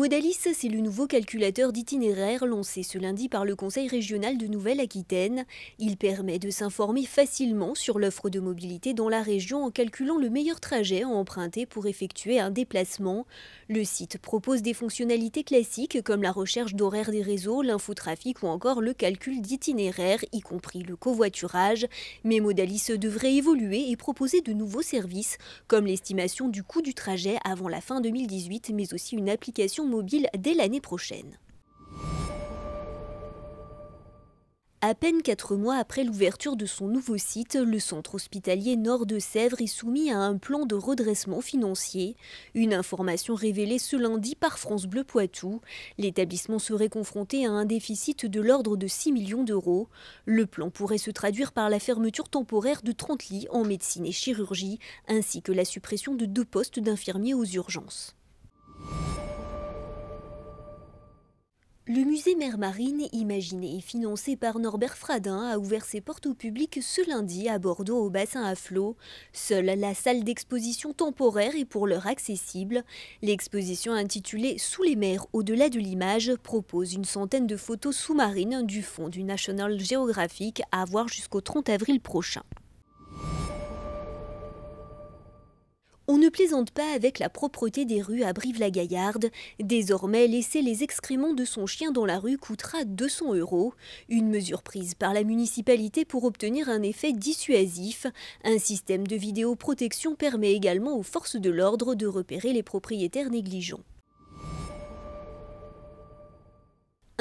Modalis, c'est le nouveau calculateur d'itinéraire lancé ce lundi par le Conseil régional de Nouvelle-Aquitaine. Il permet de s'informer facilement sur l'offre de mobilité dans la région en calculant le meilleur trajet à emprunter pour effectuer un déplacement. Le site propose des fonctionnalités classiques comme la recherche d'horaires des réseaux, l'infotrafic ou encore le calcul d'itinéraire, y compris le covoiturage. Mais Modalis devrait évoluer et proposer de nouveaux services comme l'estimation du coût du trajet avant la fin 2018, mais aussi une application mobile dès l'année prochaine. À peine 4 mois après l'ouverture de son nouveau site, le centre hospitalier Nord de Sèvres est soumis à un plan de redressement financier. Une information révélée ce lundi par France Bleu Poitou. L'établissement serait confronté à un déficit de l'ordre de 6 millions d'euros. Le plan pourrait se traduire par la fermeture temporaire de 30 lits en médecine et chirurgie, ainsi que la suppression de deux postes d'infirmiers aux urgences. Le musée Mer Marine, imaginé et financé par Norbert Fradin, a ouvert ses portes au public ce lundi à Bordeaux au bassin à flot. Seule la salle d'exposition temporaire est pour l'heure accessible. L'exposition intitulée Sous les mers, au-delà de l'image propose une centaine de photos sous-marines du fond du National Geographic à voir jusqu'au 30 avril prochain. On ne plaisante pas avec la propreté des rues à Brive-la-Gaillarde. Désormais, laisser les excréments de son chien dans la rue coûtera 200 euros. Une mesure prise par la municipalité pour obtenir un effet dissuasif. Un système de vidéoprotection permet également aux forces de l'ordre de repérer les propriétaires négligents.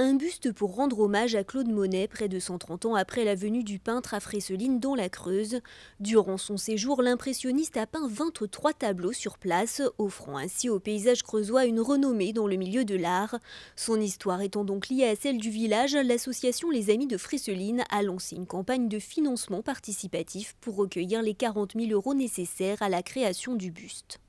Un buste pour rendre hommage à Claude Monet près de 130 ans après la venue du peintre à Frisseline dans la Creuse. Durant son séjour, l'impressionniste a peint 23 tableaux sur place, offrant ainsi au paysage creusois une renommée dans le milieu de l'art. Son histoire étant donc liée à celle du village, l'association Les Amis de Frisseline a lancé une campagne de financement participatif pour recueillir les 40 000 euros nécessaires à la création du buste.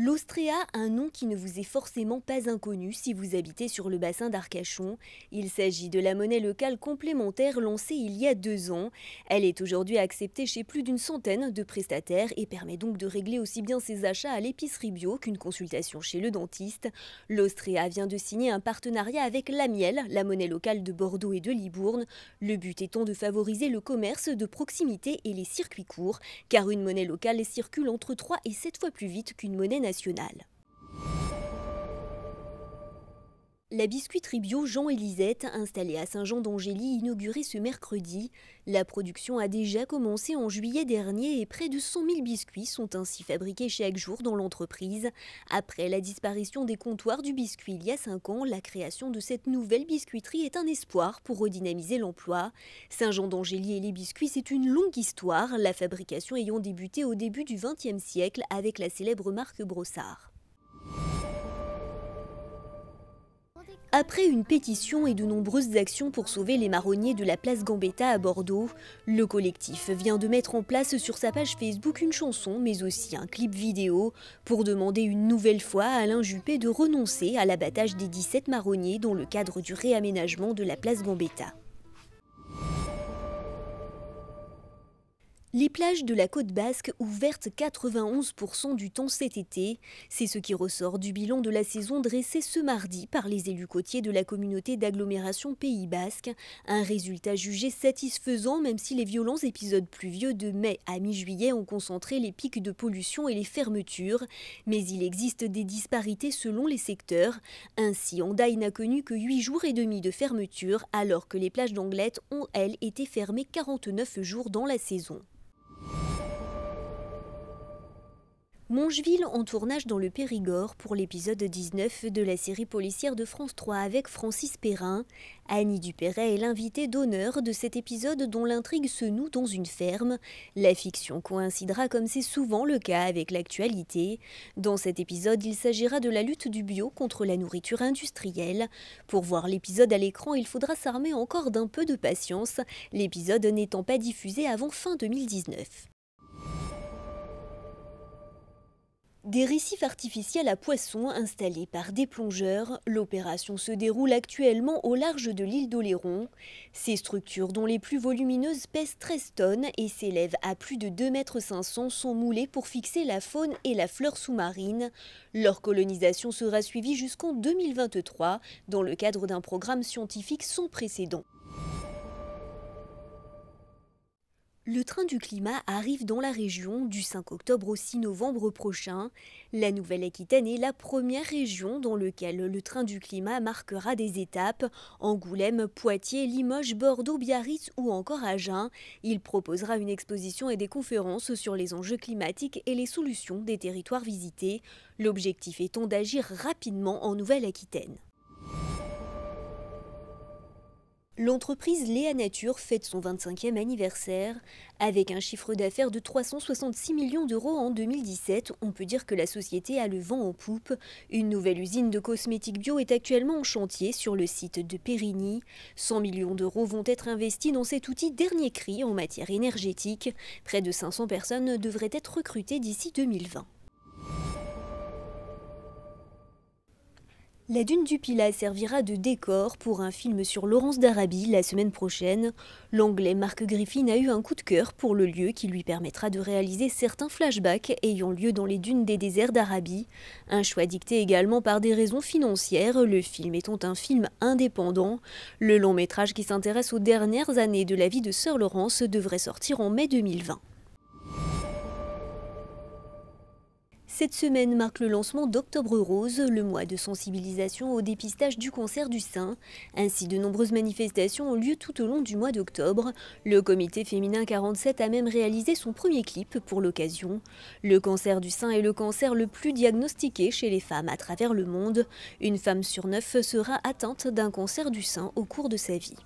L'Austréa, un nom qui ne vous est forcément pas inconnu si vous habitez sur le bassin d'Arcachon. Il s'agit de la monnaie locale complémentaire lancée il y a deux ans. Elle est aujourd'hui acceptée chez plus d'une centaine de prestataires et permet donc de régler aussi bien ses achats à l'épicerie bio qu'une consultation chez le dentiste. L'Austréa vient de signer un partenariat avec la Miel, la monnaie locale de Bordeaux et de Libourne. Le but étant de favoriser le commerce de proximité et les circuits courts, car une monnaie locale circule entre 3 et 7 fois plus vite qu'une monnaie national. La biscuiterie bio Jean Élisette, installée à Saint-Jean-d'Angély, inaugurée ce mercredi. La production a déjà commencé en juillet dernier et près de 100 000 biscuits sont ainsi fabriqués chaque jour dans l'entreprise. Après la disparition des comptoirs du biscuit il y a 5 ans, la création de cette nouvelle biscuiterie est un espoir pour redynamiser l'emploi. Saint-Jean-d'Angély et les biscuits, c'est une longue histoire, la fabrication ayant débuté au début du XXe siècle avec la célèbre marque Brossard. Après une pétition et de nombreuses actions pour sauver les marronniers de la place Gambetta à Bordeaux, le collectif vient de mettre en place sur sa page Facebook une chanson mais aussi un clip vidéo pour demander une nouvelle fois à Alain Juppé de renoncer à l'abattage des 17 marronniers dans le cadre du réaménagement de la place Gambetta. Les plages de la côte basque ouvertes 91% du temps cet été, c'est ce qui ressort du bilan de la saison dressé ce mardi par les élus côtiers de la communauté d'agglomération Pays basque, un résultat jugé satisfaisant même si les violents épisodes pluvieux de mai à mi-juillet ont concentré les pics de pollution et les fermetures, mais il existe des disparités selon les secteurs. Ainsi, Andaï n'a connu que 8 jours et demi de fermeture alors que les plages d'Anglette ont elles été fermées 49 jours dans la saison. Mongeville en tournage dans le Périgord pour l'épisode 19 de la série policière de France 3 avec Francis Perrin. Annie Dupéret est l'invitée d'honneur de cet épisode dont l'intrigue se noue dans une ferme. La fiction coïncidera comme c'est souvent le cas avec l'actualité. Dans cet épisode, il s'agira de la lutte du bio contre la nourriture industrielle. Pour voir l'épisode à l'écran, il faudra s'armer encore d'un peu de patience, l'épisode n'étant pas diffusé avant fin 2019. Des récifs artificiels à poissons installés par des plongeurs, l'opération se déroule actuellement au large de l'île d'Oléron. Ces structures, dont les plus volumineuses pèsent 13 tonnes et s'élèvent à plus de 2,5 m, sont moulées pour fixer la faune et la fleur sous-marine. Leur colonisation sera suivie jusqu'en 2023 dans le cadre d'un programme scientifique sans précédent. Le train du climat arrive dans la région du 5 octobre au 6 novembre prochain. La Nouvelle-Aquitaine est la première région dans laquelle le train du climat marquera des étapes. Angoulême, Poitiers, Limoges, Bordeaux, Biarritz ou encore Agen. Il proposera une exposition et des conférences sur les enjeux climatiques et les solutions des territoires visités. L'objectif étant d'agir rapidement en Nouvelle-Aquitaine. L'entreprise Léa Nature fête son 25e anniversaire. Avec un chiffre d'affaires de 366 millions d'euros en 2017, on peut dire que la société a le vent en poupe. Une nouvelle usine de cosmétiques bio est actuellement en chantier sur le site de Périgny. 100 millions d'euros vont être investis dans cet outil dernier cri en matière énergétique. Près de 500 personnes devraient être recrutées d'ici 2020. La dune du Pilat servira de décor pour un film sur Laurence d'Arabie la semaine prochaine. L'anglais Mark Griffin a eu un coup de cœur pour le lieu qui lui permettra de réaliser certains flashbacks ayant lieu dans les dunes des déserts d'Arabie. Un choix dicté également par des raisons financières, le film étant un film indépendant. Le long métrage qui s'intéresse aux dernières années de la vie de Sir Laurence devrait sortir en mai 2020. Cette semaine marque le lancement d'Octobre Rose, le mois de sensibilisation au dépistage du cancer du sein. Ainsi, de nombreuses manifestations ont lieu tout au long du mois d'octobre. Le comité féminin 47 a même réalisé son premier clip pour l'occasion. Le cancer du sein est le cancer le plus diagnostiqué chez les femmes à travers le monde. Une femme sur neuf sera atteinte d'un cancer du sein au cours de sa vie.